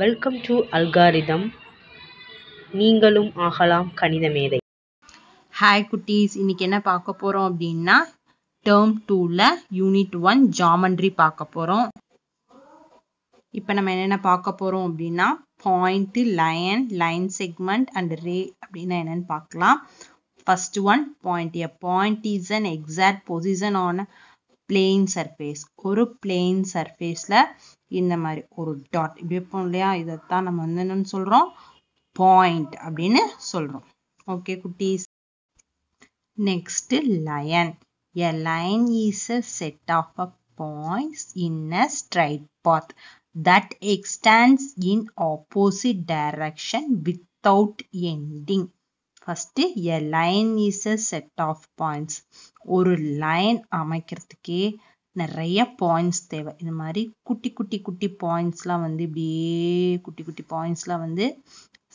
Welcome to algorithm நீங்களும் ஆகலாம் கணித மேதை ஹாய் குட்டீஸ் இன்னைக்கு என்ன பார்க்க போறோம் அப்படின்னா டேர்ம் டூல யூனிட் ஒன் ஜாமண்ட்ரி பார்க்க போறோம் இப்போ நம்ம என்னென்ன பார்க்க போறோம் அப்படின்னா point line line segment and ray அப்படின்னா என்னன்னு பார்க்கலாம் first one point a point is and exact position on plane surface ஒரு பிளெயின் சர்ஃபேஸில் இந்த மாதிரி ஒரு டாட் இப்படி வைப்போம் இல்லையா இதைத்தான் நம்ம வந்து என்னன்னு சொல்கிறோம் பாயிண்ட் அப்படின்னு சொல்கிறோம் ஓகே குட்டீஸ் next line a line is a set of a points in a straight path that extends in opposite direction without ending first a line is a set of points ஒரு line அமைக்கிறதுக்கே நிறைய points தேவை இது மாதிரி குட்டி குட்டி குட்டி பாயிண்ட்ஸ்லாம் வந்து இப்படியே குட்டி குட்டி பாயிண்ட்ஸ்லாம் வந்து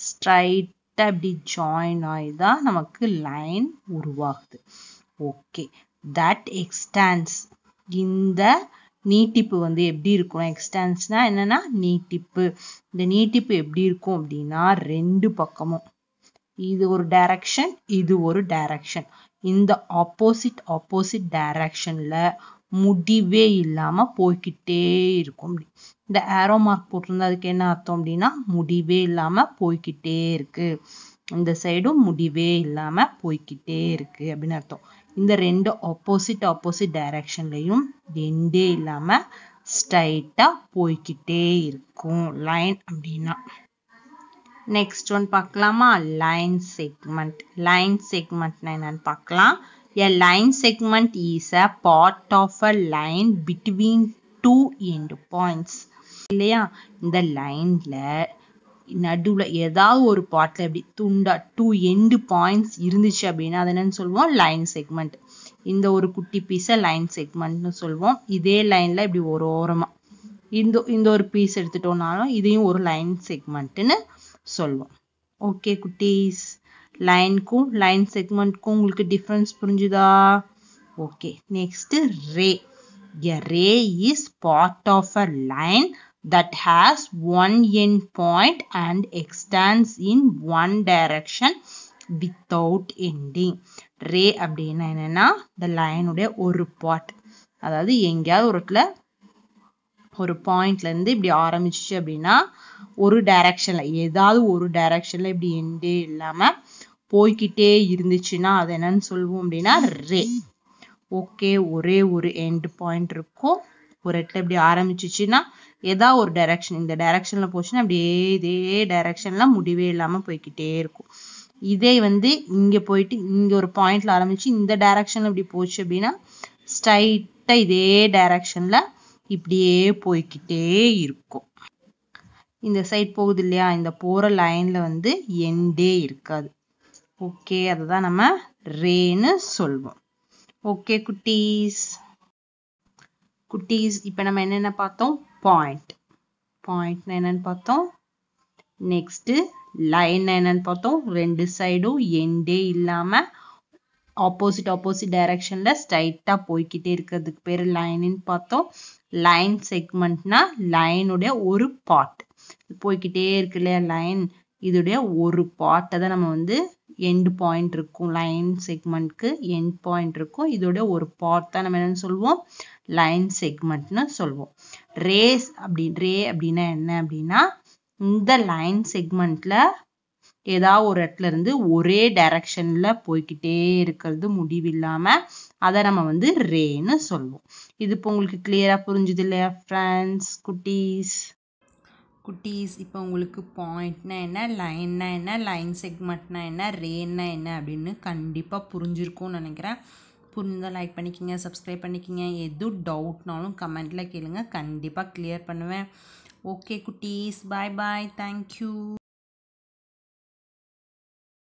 ஸ்ட்ரைட்டாக இப்படி ஜாயின் ஆகி தான் நமக்கு லைன் உருவாகுது ஓகே தட் எக்ஸ்டான்ஸ் இந்த நீட்டிப்பு வந்து எப்படி இருக்கும் எக்ஸ்டான்ஸ்னால் என்னென்னா நீட்டிப்பு இந்த நீட்டிப்பு எப்படி இருக்கும் அப்படின்னா ரெண்டு பக்கமும் இது ஒரு direction இது ஒரு direction இந்த ஆப்போசிட் ஆப்போசிட் directionல முடிவே இல்லாம போய்கிட்டே இருக்கும் இந்த ஏரோ மார்க் போட்டிருந்தா அதுக்கு என்ன அர்த்தம் அப்படின்னா முடிவே இல்லாம போய்கிட்டே இருக்கு இந்த சைடும் முடிவே இல்லாம போய்கிட்டே இருக்கு அப்படின்னு அர்த்தம் இந்த ரெண்டு ஆப்போசிட் ஆப்போசிட் டைரக்ஷன்லையும் ரெண்டே இல்லாம ஸ்ட்ரைட்டா போய்கிட்டே இருக்கும் லைன் அப்படின்னா நெக்ஸ்ட் ஒன் பார்க்கலாமா லைன் செக்மெண்ட் லைன் செக்மெண்ட்னா என்னன்னு பார்க்கலாம் a line segment is a part of a line between two end points இல்லையா இந்த லைனில் நடுவில் ஏதாவது ஒரு பார்ட்ல எப்படி துண்டா டூ எண்டு பாயிண்ட்ஸ் இருந்துச்சு அப்படின்னா அது என்னன்னு சொல்லுவோம் லைன் செக்மெண்ட் இந்த ஒரு குட்டி பீஸை லைன் செக்மெண்ட்னு சொல்லுவோம் இதே லைனில் இப்படி ஒரு ஓரமாக இந்த இந்த ஒரு பீஸ் எடுத்துட்டோம்னாலும் இதையும் ஒரு லைன் செக்மெண்ட்டுன்னு சொல்லுவோம் ஓகே குட்டீஸ் லைனுக்கும் லைன் செக்மெண்ட்க்கும் உங்களுக்கு டிஃப்ரென்ஸ் புரிஞ்சுதா okay next ray a ray is part of a line that has one end point and extends in one direction without ending. Ray அப்படின்னா என்னன்னா இந்த லைனுடைய ஒரு பார்ட் அதாவது எங்கேயாவது ஒரு இடத்துல ஒரு பாயிண்ட்லேருந்து இப்படி ஆரம்பிச்சிச்சு அப்படின்னா ஒரு டைரக்ஷனில் ஏதாவது ஒரு டைரக்ஷனில் இப்படி எண்டே இல்லாமல் போய்கிட்டே இருந்துச்சுன்னா அது என்னன்னு சொல்லுவோம் அப்படின்னா ரே ஓகே ஒரே ஒரு எண்ட் பாயிண்ட் இருக்கும் ஒரு இடத்துல இப்படி ஆரம்பிச்சிச்சுன்னா ஏதாவது ஒரு டைரக்ஷன் இந்த டைரக்ஷனில் போச்சுன்னா அப்படியே இதே டைரக்ஷனில் முடிவே இல்லாமல் போய்கிட்டே இருக்கும் இதே வந்து இங்கே போயிட்டு இங்கே ஒரு பாயிண்ட்ல ஆரம்பிச்சு இந்த டைரக்ஷனில் இப்படி போச்சு அப்படின்னா ஸ்ட்ரைட்டாக இதே டைரக்ஷனில் இப்படியே போய்கிட்டே இருக்கும் இந்த சைட் போகுது இல்லையா இந்த போகிற லைனில் வந்து எண்டே இருக்காது ஓகே அதுதான் நம்ம ரேன்னு சொல்வோம் ஓகே குட்டீஸ் குட்டீஸ் இப்போ நம்ம என்னென்ன பார்த்தோம் பாயிண்ட் பாயிண்ட்னா என்னன்னு பார்த்தோம் நெக்ஸ்ட்டு லைன் என்னன்னு பார்த்தோம் ரெண்டு சைடும் எண்டே இல்லாமல் ஆப்போசிட் ஆப்போசிட் டைரக்ஷனில் ஸ்ட்ரைட்டாக போய்கிட்டே இருக்கிறதுக்கு பேர் லைனுன்னு பார்த்தோம் லைன் செக்மெண்ட்னா லைனுடைய ஒரு பார்ட் போய்கிட்டே இருக்கு இல்லையா லைன் இதுடைய ஒரு பார்ட்டை தான் நம்ம வந்து எண்ட் பாயிண்ட் இருக்கும் லைன் செக்மெண்ட்க்கு எண்ட் பாயிண்ட் இருக்கும் இதோட ஒரு பார்ட் தான் நம்ம என்னன்னு சொல்லுவோம் லைன் செக்மெண்ட்னு சொல்லுவோம் ரேஸ் அப்படி ரே அப்படின்னா என்ன அப்படின்னா இந்த லைன் செக்மெண்ட்ல ஏதாவது ஒரு இடத்துல இருந்து ஒரே டைரக்ஷன்ல போய்கிட்டே இருக்கிறது முடிவில்லாம அதை நம்ம வந்து ரேன்னு சொல்லுவோம் இது இப்போ உங்களுக்கு கிளியரா புரிஞ்சுது இல்லையா ஃப்ரெண்ட்ஸ் குட்டீஸ் குட்டீஸ் இப்போ உங்களுக்கு பாயிண்ட்னா என்ன லைன்னா என்ன லைன் செக்மெண்ட்னா என்ன ரேன்னா என்ன அப்படின்னு கண்டிப்பாக புரிஞ்சிருக்கும்னு நினைக்கிறேன் புரிஞ்சால் லைக் பண்ணிக்கிங்க சப்ஸ்கிரைப் பண்ணிக்கிங்க எது டவுட்னாலும் கமெண்ட்டில் கேளுங்க கண்டிப்பாக கிளியர் பண்ணுவேன் ஓகே குட்டீஸ் பாய் பாய் தேங்க்யூ